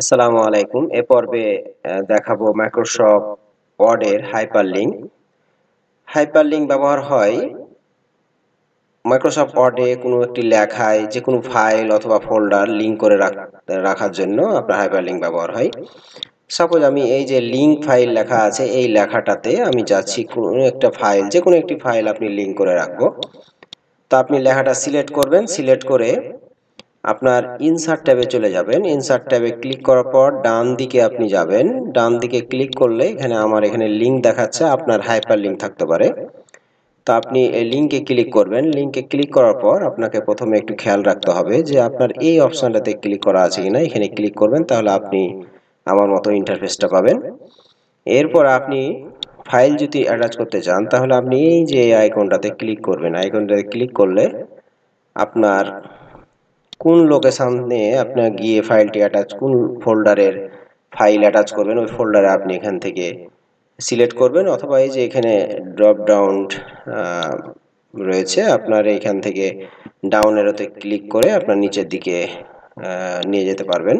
আসসালামু আলাইকুম এ পর্বে দেখাবো মাইক্রোসফট ওয়ার্ডের হাইপারলিংক হাইপারলিংক ব্যবহার হয় মাইক্রোসফট ওয়ার্ডে কোনো একটি লেখায় যে কোনো ফাইল অথবা ফোল্ডার লিঙ্ক করে রাখার জন্য আপনার হাইপারলিংক ব্যবহার হয় সাপোজ আমি এই যে লিঙ্ক ফাইল লেখা আছে এই লেখাটাতে আমি যাচ্ছি কোনো একটা ফাইল যে কোনো একটি ফাইল আপনি লিঙ্ক করে রাখবো তা আপনি লেখাটা সিলেক্ট করবেন সিলেক্ট করে আপনার ইনসার্ট ট্যাবে চলে যাবেন ইনসার্ট ট্যাবে ক্লিক করার পর ডান দিকে আপনি যাবেন ডান দিকে ক্লিক করলে এখানে আমার এখানে লিঙ্ক দেখাচ্ছে আপনার হাইপার লিঙ্ক থাকতে পারে তো আপনি এই লিঙ্কে ক্লিক করবেন লিঙ্কে ক্লিক করার পর আপনাকে প্রথমে একটু খেয়াল রাখতে হবে যে আপনার এই অপশানটাতে ক্লিক করা আছে কিনা এখানে ক্লিক করবেন তাহলে আপনি আমার মতো ইন্টারফেসটা পাবেন এরপর আপনি ফাইল যদি অ্যাটাচ করতে চান তাহলে আপনি এই যে আইকনটাতে ক্লিক করবেন আইকনটাতে ক্লিক করলে আপনার কোন লোকেশানে আপনার গিয়ে ফাইলটি অ্যাটাচ কোন ফোল্ডারের ফাইল অ্যাটাচ করবেন ওই ফোল্ডারে আপনি এখান থেকে সিলেক্ট করবেন অথবা এই যে এখানে ড্রপ ডাউন রয়েছে আপনার এখান থেকে ডাউন এরোতে ক্লিক করে আপনার নিচের দিকে নিয়ে যেতে পারবেন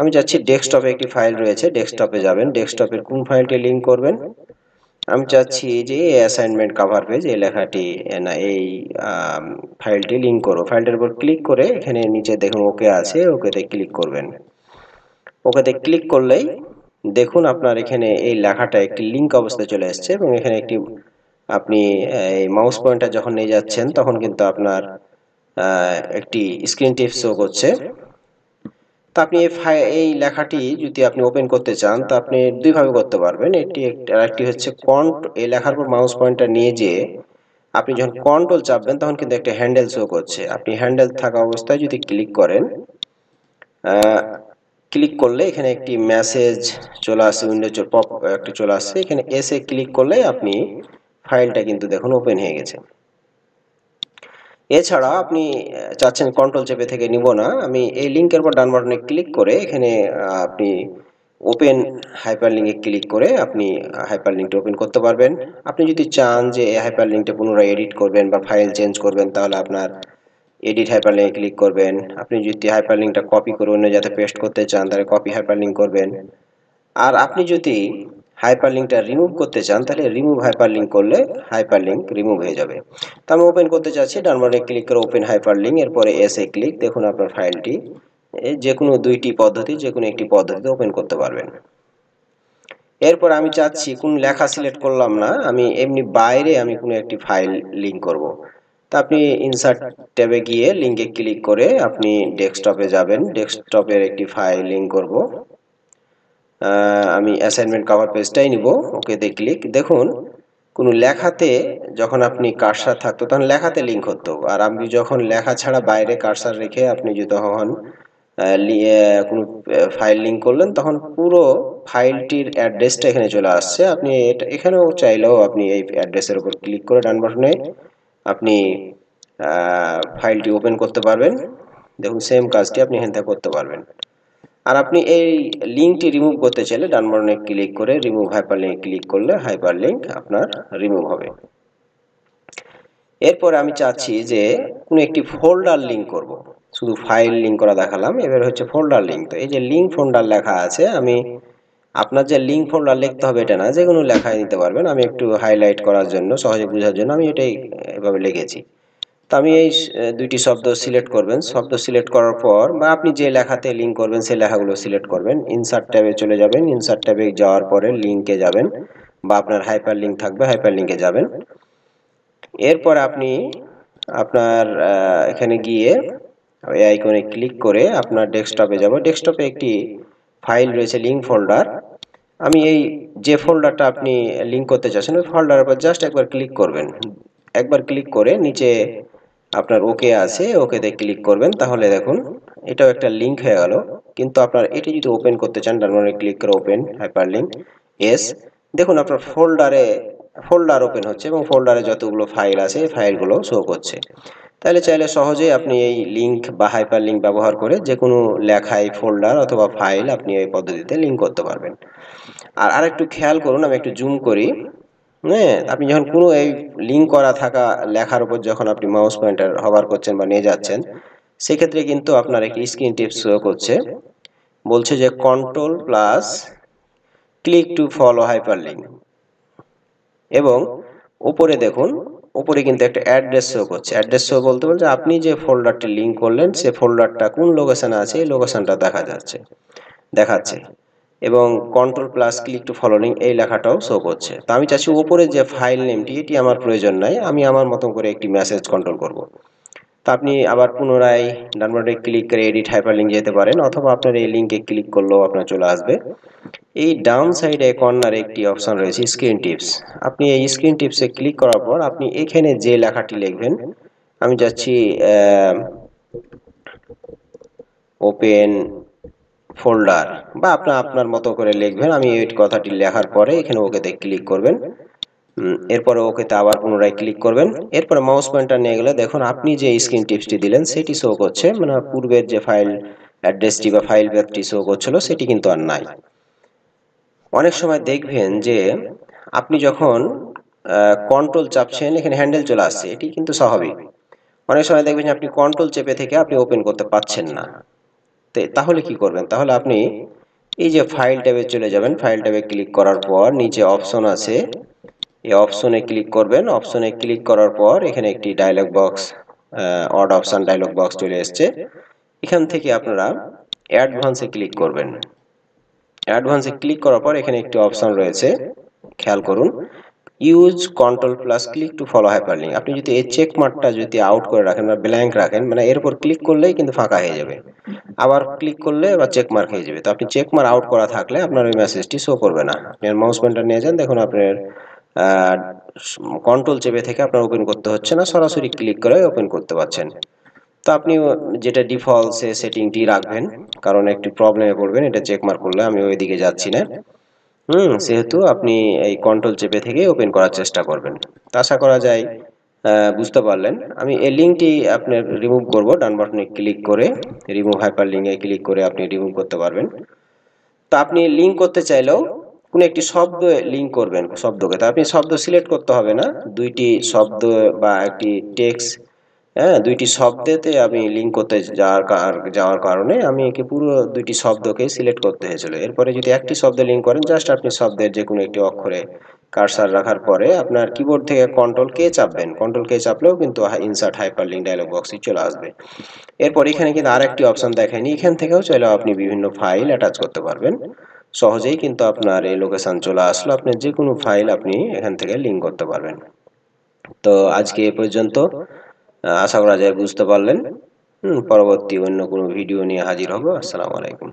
আমি যাচ্ছি ডেস্কটপে একটি ফাইল রয়েছে ডেস্কটপে যাবেন ডেস্কটপের কোন ফাইলটি লিঙ্ক করবেন আমি চাচ্ছি যে এই অ্যাসাইনমেন্ট কাভার পেজ এই লেখাটি না এই ফাইলটি লিঙ্ক করো ফাইলটির উপর ক্লিক করে এখানে নিচে দেখুন ওকে আছে ওকেতে ক্লিক করবেন ওকেতে ক্লিক করলেই দেখুন আপনার এখানে এই লেখাটা একটি লিঙ্ক অবস্থায় চলে আসছে এবং এখানে একটি আপনি এই মাউস পয়েন্টটা যখন নিয়ে যাচ্ছেন তখন কিন্তু আপনার একটি স্ক্রিন টিপ শো করছে তো আপনি এই ফাই এই লেখাটি যদি আপনি ওপেন করতে চান তো আপনি দুইভাবে করতে পারবেন এটি একটি হচ্ছে কন্ট এই লেখার পর মাউস পয়েন্টটা নিয়ে যেয়ে আপনি যখন কন্ট্রোল চাপবেন তখন কিন্তু একটা হ্যান্ডেল শো করছে আপনি হ্যান্ডেল থাকা অবস্থায় যদি ক্লিক করেন ক্লিক করলে এখানে একটি মেসেজ চলে আসে উইন্ডো পপ একটা চলে আসছে এখানে এসে ক্লিক করলে আপনি ফাইলটা কিন্তু দেখুন ওপেন হয়ে গেছে এছাড়া আপনি চাচ্ছেন কন্ট্রোল চেপে থেকে নিব না আমি এই লিঙ্কের উপর ডান বাটনে ক্লিক করে এখানে আপনি ওপেন হাইপার লিঙ্কে ক্লিক করে আপনি হাইপার লিঙ্কটা ওপেন করতে পারবেন আপনি যদি চান যে এই হাইপার লিঙ্কটা পুনরায় এডিট করবেন বা ফাইল চেঞ্জ করবেন তাহলে আপনার এডিট হাইপার লিঙ্কে ক্লিক করবেন আপনি যদি হাইপার লিঙ্কটা কপি করে অন্য যাতে পেস্ট করতে চান তাহলে কপি হাইপার লিঙ্ক করবেন আর আপনি যদি হাইপারলিঙ্কটা রিমুভ করতে চান তাহলে রিমুভ হাইপারলিঙ্ক করলে হাইপারলিঙ্ক রিমুভ হয়ে যাবে তো আমি ওপেন করতে চাচ্ছি ডানবারে ক্লিক করে ওপেন হাইপারলিঙ্ক এরপরে এসে ক্লিক দেখুন আপনার ফাইলটি যে কোনো দুইটি পদ্ধতি যে কোনো একটি পদ্ধতিতে ওপেন করতে পারবেন এরপর আমি চাচ্ছি কোন লেখা সিলেক্ট করলাম না আমি এমনি বাইরে আমি কোনো একটি ফাইল লিঙ্ক করব। তা আপনি ইনসার্ট ট্যাবে গিয়ে লিঙ্কে ক্লিক করে আপনি ডেস্কটপে যাবেন ডেস্কটপের একটি ফাইল লিঙ্ক করব আমি অ্যাসাইনমেন্ট কভার পেজটাই নিব ওকেতে ক্লিক দেখুন কোনো লেখাতে যখন আপনি কারসার থাকতো তখন লেখাতে লিঙ্ক হতো আর আমি যখন লেখা ছাড়া বাইরে কারসার রেখে আপনি যদি তখন কোনো ফাইল লিঙ্ক করলেন তখন পুরো ফাইলটির অ্যাড্রেসটা এখানে চলে আসছে আপনি এটা এখানেও চাইলেও আপনি এই অ্যাড্রেসের উপর ক্লিক করে ডান বাটনে আপনি ফাইলটি ওপেন করতে পারবেন দেখুন সেম কাজটি আপনি এখান থেকে করতে পারবেন আর আপনি এই লিঙ্কটি রিমুভ করতে চাইলে ডান বর্ণে ক্লিক করে রিমুভ হাইপার লিঙ্ক ক্লিক করলে হাইপার লিঙ্ক আপনার রিমুভ হবে এরপর আমি চাচ্ছি যে কোনো একটি ফোল্ডার লিঙ্ক করব। শুধু ফাইল লিঙ্ক করা দেখালাম এবার হচ্ছে ফোল্ডার লিঙ্ক তো এই যে লিঙ্ক ফোল্ডার লেখা আছে আমি আপনার যে লিঙ্ক ফোল্ডার লিখতে হবে এটা না যে কোনো লেখায় নিতে পারবেন আমি একটু হাইলাইট করার জন্য সহজে বোঝার জন্য আমি এটাই এভাবে লিখেছি তো আমি এই দুইটি শব্দ সিলেক্ট করবেন শব্দ সিলেক্ট করার পর বা আপনি যে লেখাতে লিঙ্ক করবেন সেই লেখাগুলো সিলেক্ট করবেন ইনসার্ট ট্যাবে চলে যাবেন ইনসার্ট ট্যাবে যাওয়ার পরে লিঙ্কে যাবেন বা আপনার হাইপার লিঙ্ক থাকবে হাইপার লিঙ্কে যাবেন এরপর আপনি আপনার এখানে গিয়ে এই আইকনে ক্লিক করে আপনার ডেস্কটপে যাব ডেস্কটপে একটি ফাইল রয়েছে লিঙ্ক ফোল্ডার আমি এই যে ফোল্ডারটা আপনি লিঙ্ক করতে চাচ্ছেন ওই ফোল্ডারের পর জাস্ট একবার ক্লিক করবেন একবার ক্লিক করে নিচে আপনার ওকে আছে ওকেতে ক্লিক করবেন তাহলে দেখুন এটাও একটা লিঙ্ক হয়ে গেল কিন্তু আপনার এটি যদি ওপেন করতে চান ডানবারে ক্লিক করে ওপেন হাইপার লিঙ্ক এস দেখুন আপনার ফোল্ডারে ফোল্ডার ওপেন হচ্ছে এবং ফোল্ডারে যতগুলো ফাইল আছে ফাইলগুলো শো করছে তাহলে চাইলে সহজেই আপনি এই লিঙ্ক বা হাইপার লিঙ্ক ব্যবহার করে যে কোনো লেখায় ফোল্ডার অথবা ফাইল আপনি এই পদ্ধতিতে লিঙ্ক করতে পারবেন আর আরেকটু খেয়াল করুন আমি একটু জুম করি হ্যাঁ আপনি যখন কোনো এই লিঙ্ক করা থাকা লেখার উপর যখন আপনি মাউস পয়েন্টার হবার করছেন বা নিয়ে যাচ্ছেন সেক্ষেত্রে কিন্তু আপনার একটি স্ক্রিন টিপস শো করছে বলছে যে control plus click to follow hyperlink এবং উপরে দেখুন উপরে কিন্তু একটা অ্যাড্রেস শো করছে অ্যাড্রেস শো বলতে বলছে আপনি যে ফোল্ডারটি লিঙ্ক করলেন সে ফোল্ডারটা কোন লোকেশানে আছে এই লোকেশানটা দেখা যাচ্ছে দেখাচ্ছে এবং control plus click to following এই লেখাটাও শো করছে তো আমি চাচ্ছি ওপরে যে ফাইল নেমটি এটি আমার প্রয়োজন নাই আমি আমার মতন করে একটি মেসেজ কন্ট্রোল করব। তো আপনি আবার পুনরায় ডানবারে ক্লিক করে এডিট হাইপারলিঙ্ক যেতে পারেন অথবা আপনার এই লিঙ্কে ক্লিক করলেও আপনার চলে আসবে এই ডাউন সাইডে কর্নার একটি অপশন রয়েছে স্ক্রিন টিপস আপনি এই স্ক্রিন টিপসে ক্লিক করার পর আপনি এখানে যে লেখাটি লিখবেন আমি যাচ্ছি ওপেন ফোল্ডার বা আপনার আপনার মতো করে লিখবেন আমি এই কথাটি লেখার পরে এখানে ওকেতে ক্লিক করবেন এরপরে ওকেতে আবার পুনরায় ক্লিক করবেন এরপরে মাউস পয়েন্টার নিয়ে গেলে দেখুন আপনি যে স্ক্রিন টিপসটি দিলেন সেটি শো করছে মানে পূর্বের যে ফাইল অ্যাড্রেসটি বা ফাইল ব্যাপটি শো করছিল সেটি কিন্তু আর নাই অনেক সময় দেখবেন যে আপনি যখন কন্ট্রোল চাপছেন এখানে হ্যান্ডেল চলে আসছে এটি কিন্তু স্বাভাবিক অনেক সময় দেখবেন আপনি কন্ট্রোল চেপে থেকে আপনি ওপেন করতে পারছেন না তাহলে কি করবেন তাহলে আপনি এই যে ফাইল ট্যাবে চলে যাবেন ফাইল ট্যাবে ক্লিক করার পর নিচে অপশন আছে এই অপশনে ক্লিক করবেন অপশনে ক্লিক করার পর এখানে একটি ডায়লগ বক্স অড অপশন ডায়লগ বক্স চলে এসছে এখান থেকে আপনারা অ্যাডভান্সে ক্লিক করবেন অ্যাডভান্সে ক্লিক করার পর এখানে একটি অপশন রয়েছে খেয়াল করুন use control plus click to follow hyperlink আপনি যদি এই চেক মার্কটা যদি আউট করে রাখেন বা ব্ল্যাঙ্ক রাখেন মানে এর উপর ক্লিক করলেই কিন্তু ফাঁকা হয়ে যাবে আবার ক্লিক করলে বা চেক মার্ক হয়ে যাবে তো আপনি চেক মার্ক আউট করা থাকলে আপনার ওই মেসেজটি শো করবে না আপনি পয়েন্টার নিয়ে যান দেখুন আপনার কন্ট্রোল চেপে থেকে আপনার ওপেন করতে হচ্ছে না সরাসরি ক্লিক করে ওপেন করতে পারছেন তো আপনি যেটা ডিফল্ট সে সেটিংটি রাখবেন কারণ একটি প্রবলেমে পড়বেন এটা চেক মার্ক করলে আমি ওইদিকে যাচ্ছি না হুম সেহেতু আপনি এই কন্ট্রোল চেপে থেকে ওপেন করার চেষ্টা করবেন আশা করা যায় বুঝতে পারলেন আমি এই লিঙ্কটি আপনার রিমুভ করব ডান বাটনে ক্লিক করে রিমুভ হাইপার লিঙ্কে ক্লিক করে আপনি রিমুভ করতে পারবেন তো আপনি লিঙ্ক করতে চাইলেও কোনো একটি শব্দ লিঙ্ক করবেন শব্দকে তো আপনি শব্দ সিলেক্ট করতে হবে না দুইটি শব্দ বা একটি টেক্সট হ্যাঁ দুইটি শব্দেতে আমি লিঙ্ক করতে যাওয়ার যাওয়ার কারণে আমি একে পুরো দুইটি শব্দকে সিলেক্ট করতে হয়েছিল এরপরে যদি একটি শব্দ লিঙ্ক করেন জাস্ট আপনি শব্দের যে কোনো একটি অক্ষরে কারসার রাখার পরে আপনার কিবোর্ড থেকে কন্ট্রোল কে চাপবেন কন্ট্রোল কে চাপলেও কিন্তু ইনসার্ট হাইপার লিঙ্ক ডায়লগ বক্সই চলে আসবে এরপর এখানে কিন্তু আর একটি অপশান দেখেনি এখান থেকেও চাইলেও আপনি বিভিন্ন ফাইল অ্যাটাচ করতে পারবেন সহজেই কিন্তু আপনার এই লোকেশান চলে আসলো আপনি যে কোনো ফাইল আপনি এখান থেকে লিঙ্ক করতে পারবেন তো আজকে এ পর্যন্ত আশা করা যায় বুঝতে পারলেন পরবর্তী অন্য কোনো ভিডিও নিয়ে হাজির হব আসসালামু আলাইকুম